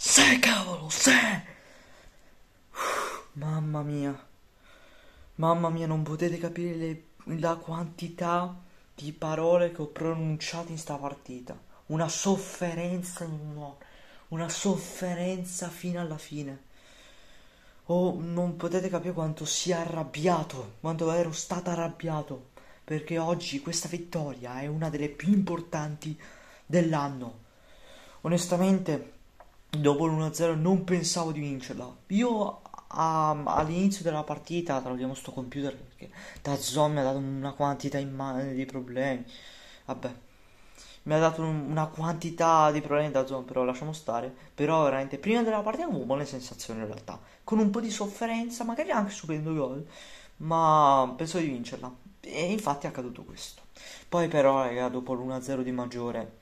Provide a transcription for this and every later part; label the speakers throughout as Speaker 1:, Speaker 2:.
Speaker 1: Se cavolo, se! mamma mia. Mamma mia, non potete capire le, la quantità di parole che ho pronunciato in sta partita. Una sofferenza, no, una sofferenza fino alla fine. Oh, non potete capire quanto sia arrabbiato, quanto ero stato arrabbiato, perché oggi questa vittoria è una delle più importanti dell'anno. Onestamente, dopo l'1-0 non pensavo di vincerla. Io a, all'inizio della partita, tra togliamo sto computer perché Dazon mi ha dato una quantità immane di problemi. Vabbè, mi ha dato un, una quantità di problemi da Dazon, però lasciamo stare. Però veramente prima della partita avevo buone sensazioni in realtà, con un po' di sofferenza, magari anche subendo gol, ma pensavo di vincerla. E infatti è accaduto questo. Poi però, raga, dopo l'1-0 di Maggiore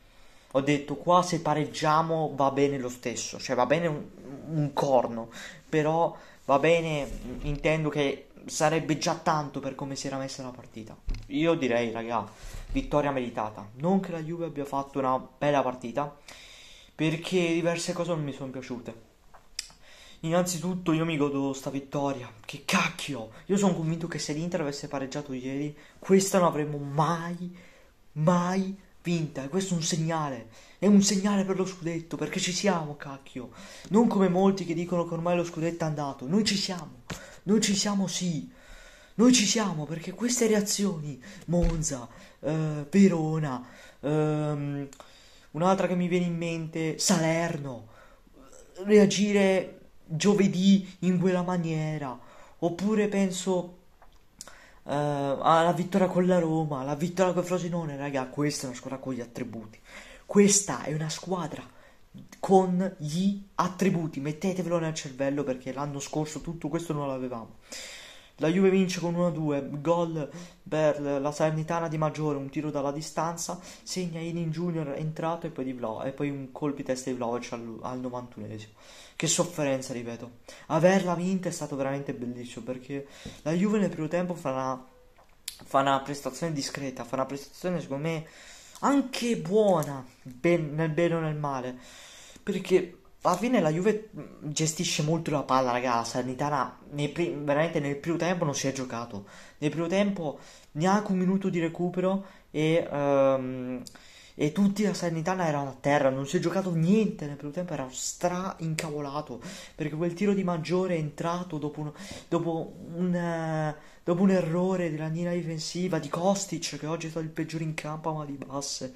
Speaker 1: ho detto qua se pareggiamo va bene lo stesso, cioè va bene un, un corno, però va bene, intendo che sarebbe già tanto per come si era messa la partita. Io direi, raga, vittoria meritata. Non che la Juve abbia fatto una bella partita, perché diverse cose non mi sono piaciute. Innanzitutto io mi godo sta vittoria, che cacchio! Io sono convinto che se l'Inter avesse pareggiato ieri, questa non avremmo mai, mai vinta e questo è un segnale, è un segnale per lo scudetto perché ci siamo cacchio, non come molti che dicono che ormai lo scudetto è andato, noi ci siamo, noi ci siamo sì, noi ci siamo perché queste reazioni, Monza, eh, Verona, ehm, un'altra che mi viene in mente, Salerno, reagire giovedì in quella maniera, oppure penso uh, eh, alla ah, vittoria con la Roma, la vittoria con Frosinone, raga, questa è una squadra con gli attributi. Questa è una squadra con gli attributi, mettetevelo nel cervello perché l'anno scorso tutto questo non l'avevamo. La Juve vince con 1-2, gol per la Salernitana di Maggiore, un tiro dalla distanza, segna Edin Junior entrato e poi, Vlo- e poi un colpo di testa di Vlaovic al, al 91esimo. Che sofferenza, ripeto. Averla vinta è stato veramente bellissimo perché la Juve nel primo tempo fa una, fa una prestazione discreta, fa una prestazione secondo me anche buona, ben, nel bene o nel male, perché alla fine la Juve mm, gestisce molto la palla, raga. La Sanitana nei prim- veramente nel primo tempo non si è giocato. Nel primo tempo neanche un minuto di recupero e, um, e tutti la Sanitana erano a terra, non si è giocato niente. Nel primo tempo era stra incavolato perché quel tiro di maggiore è entrato dopo un, dopo un, uh, dopo un errore della linea difensiva di Kostic, che oggi è stato il peggiore in campo ma di basse.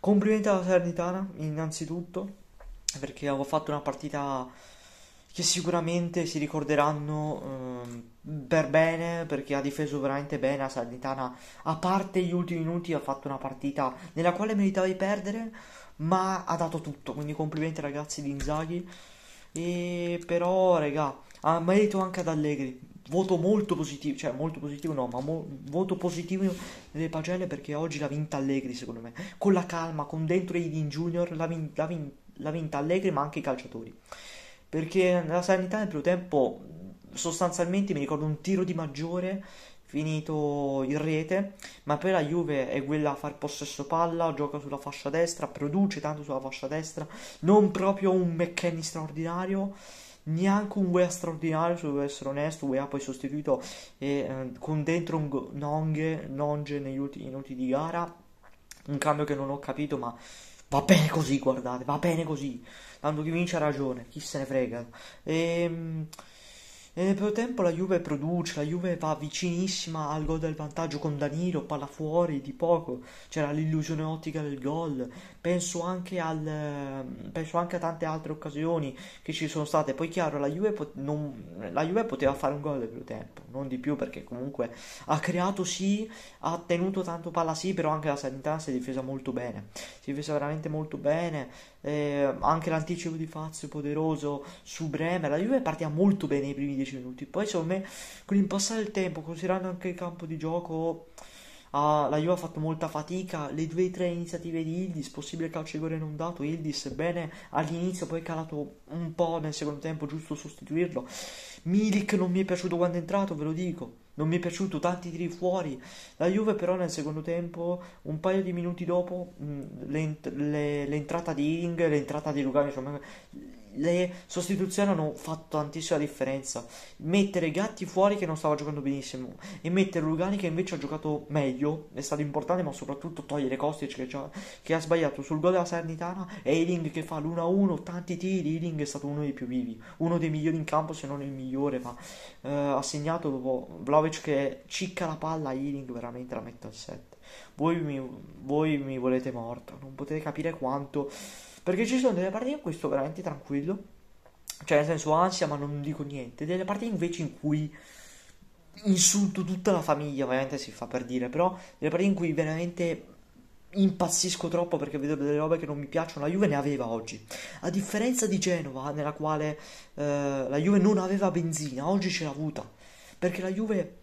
Speaker 1: Complimenti alla Sanitana, innanzitutto perché avevo fatto una partita che sicuramente si ricorderanno eh, per bene perché ha difeso veramente bene la Salernitana a parte gli ultimi minuti ha fatto una partita nella quale meritava di perdere ma ha dato tutto quindi complimenti ragazzi di Inzaghi e però regà ha merito anche ad Allegri voto molto positivo cioè molto positivo no ma voto positivo delle pagelle perché oggi l'ha vinta Allegri secondo me con la calma con dentro Edin Junior l'ha, vin- l'ha vinta vinta Allegri ma anche i calciatori. Perché nella sanità nel primo tempo sostanzialmente mi ricordo un tiro di maggiore finito in rete, ma poi la Juve è quella a far possesso palla, gioca sulla fascia destra, produce tanto sulla fascia destra, non proprio un McKenny straordinario, neanche un Wea straordinario, se devo essere onesto, Wea poi sostituito e, eh, con dentro un Nonge, Nonge negli ultimi minuti di gara, un cambio che non ho capito ma Va bene così, guardate, va bene così. Tanto chi vince ha ragione, chi se ne frega. E, ehm, e nel frattempo la Juve produce, la Juve va vicinissima al gol del vantaggio con Danilo, palla fuori di poco, c'era l'illusione ottica del gol, penso anche, al, ehm, penso anche a tante altre occasioni che ci sono state. Poi chiaro, la Juve, pot- non, la Juve poteva fare un gol nel primo tempo, non di più perché comunque ha creato sì, ha tenuto tanto palla sì, però anche la sanità si è difesa molto bene, si è difesa veramente molto bene, eh, anche l'anticipo di Fazio poderoso su Bremer, la Juve partiva molto bene nei primi 10 minuti, poi secondo me con il passare del tempo, considerando anche il campo di gioco Ah, la Juve ha fatto molta fatica, le due o tre iniziative di Ildis, possibile calcio di rigore non dato, Ildis bene all'inizio, poi è calato un po' nel secondo tempo, giusto sostituirlo. Milik non mi è piaciuto quando è entrato, ve lo dico. Non mi è piaciuto tanti tiri fuori. La Juve però nel secondo tempo, un paio di minuti dopo, l'entrata di Ing, l'entrata di Lugano, insomma, le sostituzioni hanno fatto tantissima differenza. Mettere Gatti fuori che non stava giocando benissimo e mettere Lugani che invece ha giocato meglio è stato importante, ma soprattutto togliere Kostic che, già, che ha sbagliato sul gol della Salernitana e Ealing che fa l'1-1, tanti tiri. Ealing è stato uno dei più vivi, uno dei migliori in campo, se non il migliore, ma eh, ha segnato dopo Vlaovic che cicca la palla a Ealing, veramente la mette al 7. Voi mi, voi mi volete morto, non potete capire quanto perché ci sono delle partite in cui sto veramente tranquillo, cioè nel senso ansia ma non dico niente, delle partite invece in cui insulto tutta la famiglia, ovviamente si fa per dire, però delle partite in cui veramente impazzisco troppo perché vedo delle robe che non mi piacciono. La Juve ne aveva oggi. A differenza di Genova, nella quale eh, la Juve non aveva benzina, oggi ce l'ha avuta. Perché la Juve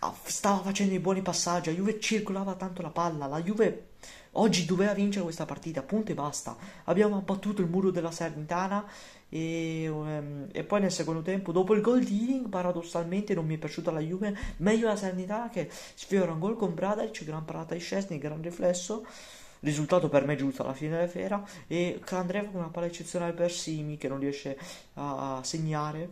Speaker 1: ah, stava facendo i buoni passaggi, la Juve circolava tanto la palla, la Juve Oggi doveva vincere questa partita, punto e basta. Abbiamo abbattuto il muro della Salernitana e, um, e, poi nel secondo tempo, dopo il gol di Ealing, paradossalmente non mi è piaciuta la Juve, meglio la Salernitana che sfiora un gol con Bradalic, gran parata di Scesni, gran riflesso risultato per me giusto alla fine della fiera e Candreva con una palla eccezionale per Simi che non riesce a segnare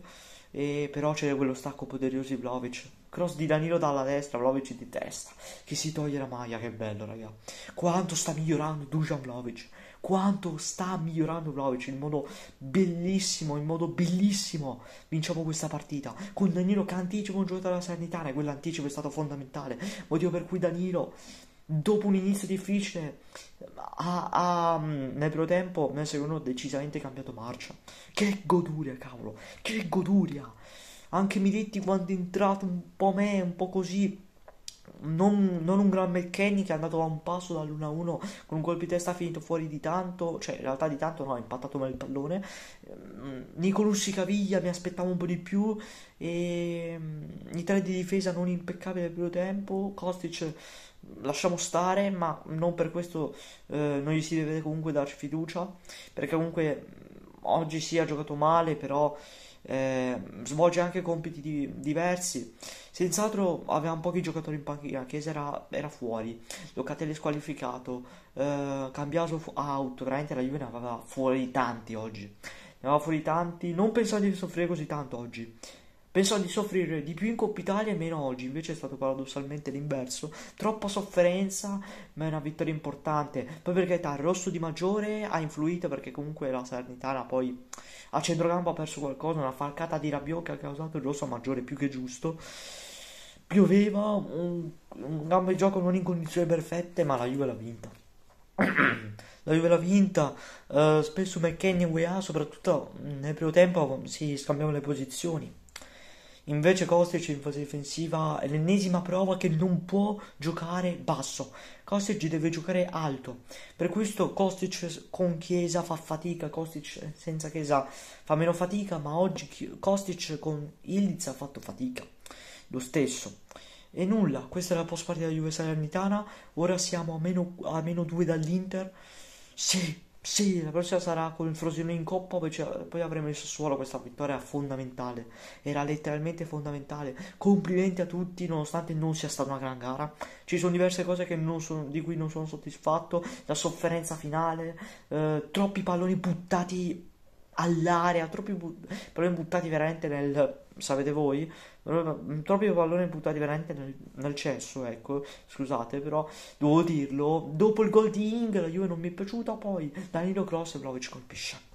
Speaker 1: e però c'è quello stacco poderoso di Vlovic. Cross di Danilo dalla destra, Vlaovic di testa. Che si toglie la maglia, che bello, raga. Quanto sta migliorando Dujan Vlaovic. Quanto sta migliorando Vlaovic in modo bellissimo, in modo bellissimo. Vinciamo questa partita. Con Danilo che anticipo un giocatore della Sanitana. Quell'anticipo è stato fondamentale. Motivo per cui Danilo dopo un inizio difficile, ha, ha, mm, nel primo tempo, nel secondo, decisamente cambiato marcia. Che goduria, cavolo! Che goduria! Anche Miletti quando è entrato un po' me, un po' così. Non, non un gran McKenny che è andato a un passo dall'1-1 con un colpo di testa finito fuori di tanto, cioè in realtà di tanto no, ha impattato male il pallone. Ehm, Nicolussi Caviglia mi aspettavo un po' di più e ehm, i tre di difesa non impeccabili al primo tempo, Kostic lasciamo stare, ma non per questo eh, non gli si deve comunque darci fiducia, perché comunque mm, oggi si sì, ha giocato male, però eh, svolge anche compiti di, diversi. Senz'altro avevamo pochi giocatori in panchina, Chiesa era, era fuori, Locatelli squalificato, eh, Cambiaso fu- out, veramente la Juve ne aveva fuori tanti oggi. Ne aveva fuori tanti, non pensavo di soffrire così tanto oggi. Pensò di soffrire di più in Coppa Italia e meno oggi, invece è stato paradossalmente l'inverso. Troppa sofferenza, ma è una vittoria importante. Poi per carità, il rosso di Maggiore ha influito perché comunque la Salernitana poi a centrocampo ha perso qualcosa, una falcata di Rabiot che ha causato il rosso a Maggiore più che giusto. Pioveva, un, un gambo di gioco non in condizioni perfette, ma la Juve l'ha vinta. la Juve l'ha vinta, uh, spesso McKennie e UEA, soprattutto nel primo tempo si scambiavano le posizioni Invece Kostic in fase difensiva è l'ennesima prova che non può giocare basso. Kostic deve giocare alto. Per questo Kostic con Chiesa fa fatica, Kostic eh, senza Chiesa fa meno fatica, ma oggi Kostic con Ildiz ha fatto fatica. Lo stesso. E nulla, questa è la post partita della Juve Salernitana, ora siamo a meno, a meno 2 dall'Inter. Sì, sì, la prossima sarà con il Frosinone in coppa, poi, poi, avremo il Sassuolo, questa vittoria fondamentale, era letteralmente fondamentale. Complimenti a tutti, nonostante non sia stata una gran gara. Ci sono diverse cose sono, di cui non sono soddisfatto, la sofferenza finale, eh, troppi palloni buttati all'area, troppi bu- palloni buttati veramente nel sapete voi, mm, troppi palloni buttati veramente nel, nel, cesso, ecco, scusate, però devo dirlo, dopo il gol di Ing io non mi è piaciuta, poi Danilo Cross e Vlaovic colpisce.